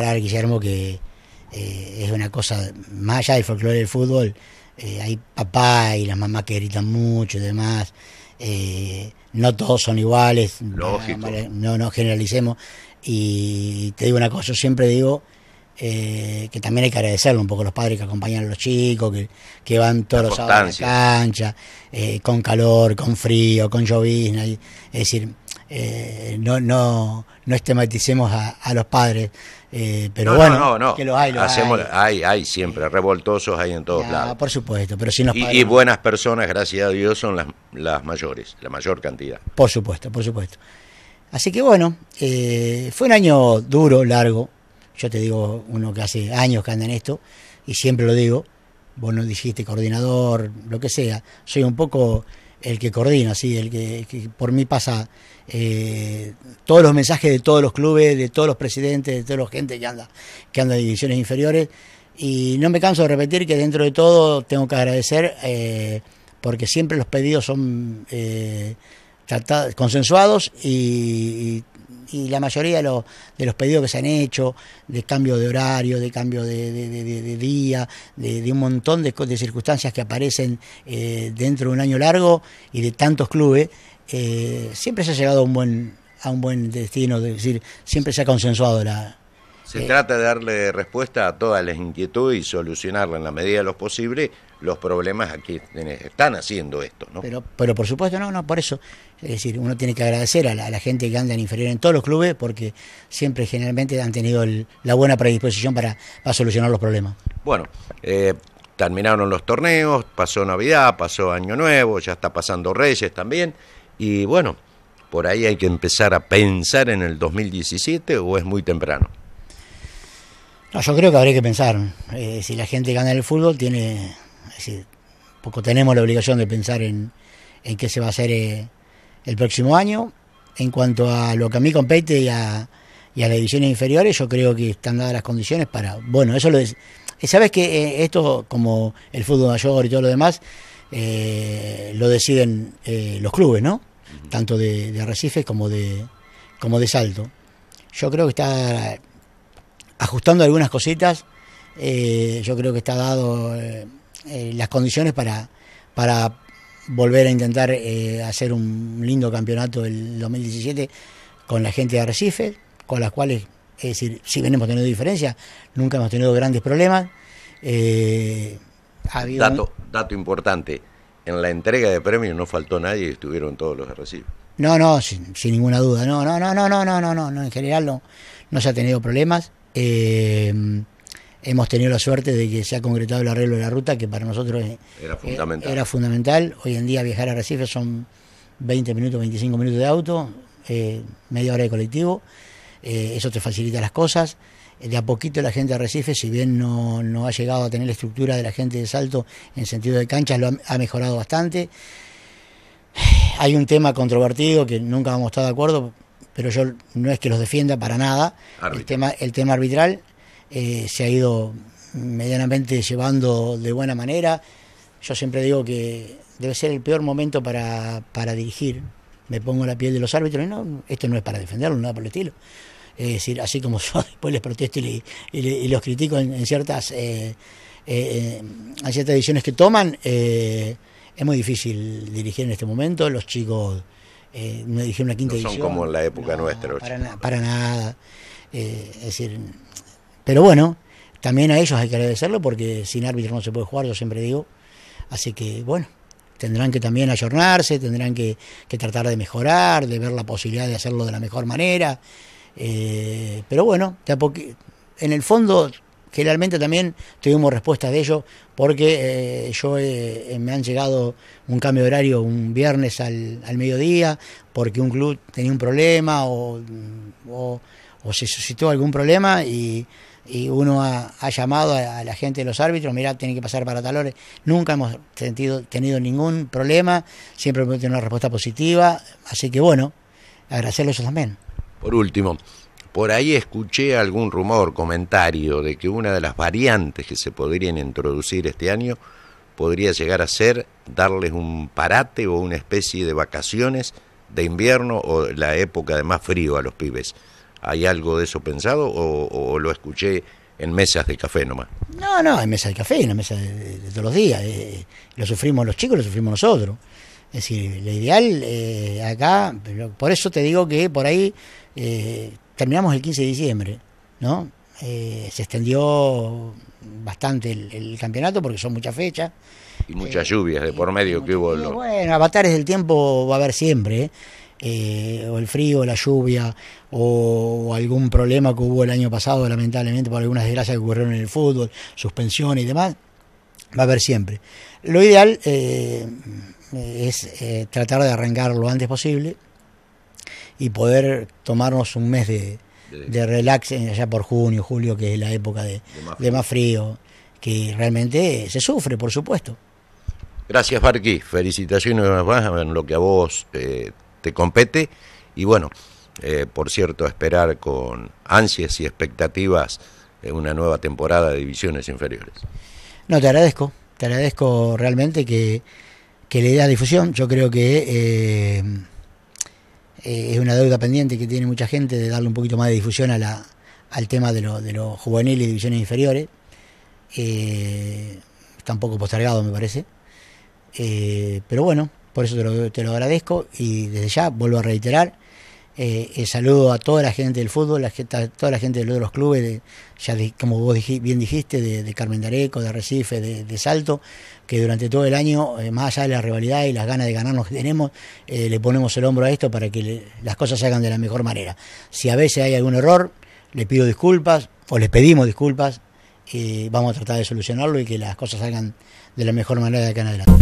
al Guillermo, que eh, es una cosa, más allá del folclore del fútbol, eh, hay papá y las mamás que gritan mucho y demás. Eh, no todos son iguales, Lógico. no nos generalicemos. Y te digo una cosa, yo siempre digo eh, que también hay que agradecerlo un poco los padres que acompañan a los chicos, que, van todos los sábados a la cancha, eh, con calor, con frío, con llovizna, es decir, eh, no, no, no estematicemos a, los padres, pero bueno, que los hay, los Hacemos, hay. hay. siempre, revoltosos hay en todos lados. Por supuesto, pero si los Y, buenas personas, gracias a Dios, son las, las, mayores, la mayor cantidad. Por supuesto, por supuesto. Así que bueno, fue un año duro, largo, yo te digo, uno que hace años que anda en esto, y siempre lo digo, vos no dijiste coordinador, lo que sea, soy un poco el que coordina, el que, por mí pasa eh, todos los mensajes de todos los clubes, de todos los presidentes, de toda la gente que anda, que anda en divisiones inferiores. Y no me canso de repetir que dentro de todo tengo que agradecer eh, porque siempre los pedidos son eh, consensuados y y la mayoría de, los, pedidos que se han hecho, de cambio de horario, de cambio de, día, de, un montón de, circunstancias que aparecen eh, dentro de un año largo y de tantos clubes, eh, siempre se ha llegado a un buen, a un buen destino, es decir, siempre se ha consensuado la, se eh. trata de darle respuesta a todas las inquietudes y solucionarle en la medida de lo posible los problemas aquí quienes están haciendo esto. ¿no? Pero, pero por supuesto, no, no, por eso. Es decir, uno tiene que agradecer a la, gente que anda en inferior en todos los clubes porque siempre generalmente han tenido la buena predisposición para, solucionar los problemas. Bueno, eh, terminaron los torneos, pasó Navidad, pasó Año Nuevo, ya está pasando Reyes también. Y bueno, por ahí hay que empezar a pensar en el 2017 o es muy temprano. No, yo creo que habría que pensar. Eh, si la gente gana el fútbol, tiene. poco tenemos la obligación de pensar en, qué se va a hacer eh, el próximo año. En cuanto a lo que a mí compete y a, las divisiones inferiores, yo creo que están dadas las condiciones para. Bueno, eso lo es. Eh, Sabes que esto, como el fútbol mayor y todo lo demás, lo deciden los clubes, ¿no? Tanto de, Arrecife como de, como de Salto. Yo creo que está ajustando algunas cositas, eh, yo creo que está dado eh, eh, las condiciones para, para volver a intentar hacer un lindo campeonato del 2017 con la gente de Arrecife, con las cuales, es decir, si bien hemos tenido diferencias, nunca hemos tenido grandes problemas. dato, importante, en la entrega de premios no faltó nadie y estuvieron todos los de Arrecife. No, no, sin, ninguna duda, no, no, no, no, no, no, no, no, en general no, no se ha tenido problemas. Eh, hemos tenido la suerte de que se ha concretado el arreglo de la ruta, que para nosotros era fundamental. Hoy en día viajar a Recife son 20 minutos, 25 minutos de auto, eh, media hora de colectivo. Eh, eso te facilita las cosas. De a poquito la gente de Recife, si bien no, ha llegado a tener la estructura de la gente de Salto en sentido de canchas, lo ha, mejorado bastante. Hay un tema controvertido que nunca hemos estado de acuerdo, pero yo no es que los defienda para nada. El tema, el tema arbitral eh, se ha ido medianamente llevando de buena manera. Yo siempre digo que debe ser el peor momento para, dirigir. Me pongo la piel de los árbitros y no, esto no es para defenderlo, nada por el estilo. Es decir, así como yo después les protesto y, y, los critico en, ciertas eh, eh, en ciertas decisiones que toman, eh, es muy difícil dirigir en este momento. Los chicos eh, una quinta edición. Son como en la época nuestra. Para, nada. Eh, es decir, pero bueno, también a ellos hay que agradecerlo porque sin árbitro no se puede jugar, yo siempre digo. Así que bueno, tendrán que también ayornarse, tendrán que, que tratar de mejorar, de ver la posibilidad de hacerlo de la mejor manera. Eh, pero bueno, en el fondo generalmente también tuvimos respuestas de ellos porque eh, yo eh, eh, me han llegado un cambio de horario un viernes al, mediodía porque un club tenía un problema o, se suscitó algún problema y, uno ha, llamado a, la gente de los árbitros, mira, tiene que pasar para talores. Nunca hemos sentido, tenido ningún problema, siempre hemos tenido una respuesta positiva, así que bueno, agradecerlo eso también. Por último, por ahí escuché algún rumor, comentario de que una de las variantes que se podrían introducir este año podría llegar a ser darles un parate o una especie de vacaciones de invierno o la época de más frío a los pibes. ¿Hay algo de eso pensado o, lo escuché en mesas de café nomás? No, no, en mesas de café, en mesas de, todos los días. Eh, lo sufrimos los chicos, lo sufrimos nosotros. Es decir, lo ideal eh, acá, por eso te digo que por ahí eh, terminamos el 15 de diciembre, ¿no? Eh, se extendió bastante el, campeonato porque son muchas fechas. Y muchas eh, lluvias de por medio que hubo. Bueno, avatares del tiempo va a haber siempre, ¿eh? o el frío, la lluvia, o, algún problema que hubo el año pasado, lamentablemente, por algunas desgracias que ocurrieron en el fútbol, suspensión y demás, va a haber siempre. Lo ideal es tratar de arrancar lo antes posible y poder tomarnos un mes de, de relax allá por junio, julio, que es la época de, más, frío, que realmente se sufre, por supuesto. Gracias, Barquis. Felicitaciones más en lo que a vos eh, te compete. Y bueno, eh, por cierto, esperar con ansias y expectativas eh, una nueva temporada de divisiones inferiores. No, te agradezco. Te agradezco realmente que, que le de difusión. Yo creo que eh, es una deuda pendiente que tiene mucha gente de darle un poquito más de difusión al tema de los juveniles y divisiones inferiores. Eh, está un poco postergado, me parece. Eh, pero bueno, por eso te lo, te lo agradezco y desde ya vuelvo a reiterar eh, eh, saludo a toda la gente del fútbol, a, toda la gente de los clubes, ya como vos bien dijiste, de, Carmen de de Recife, de, Salto, que durante todo el año, eh, más allá de la rivalidad y las ganas de ganarnos que tenemos, le ponemos el hombro a esto para que las cosas salgan de la mejor manera. Si a veces hay algún error, le pido disculpas o les pedimos disculpas y vamos a tratar de solucionarlo y que las cosas salgan de la mejor manera de acá en adelante.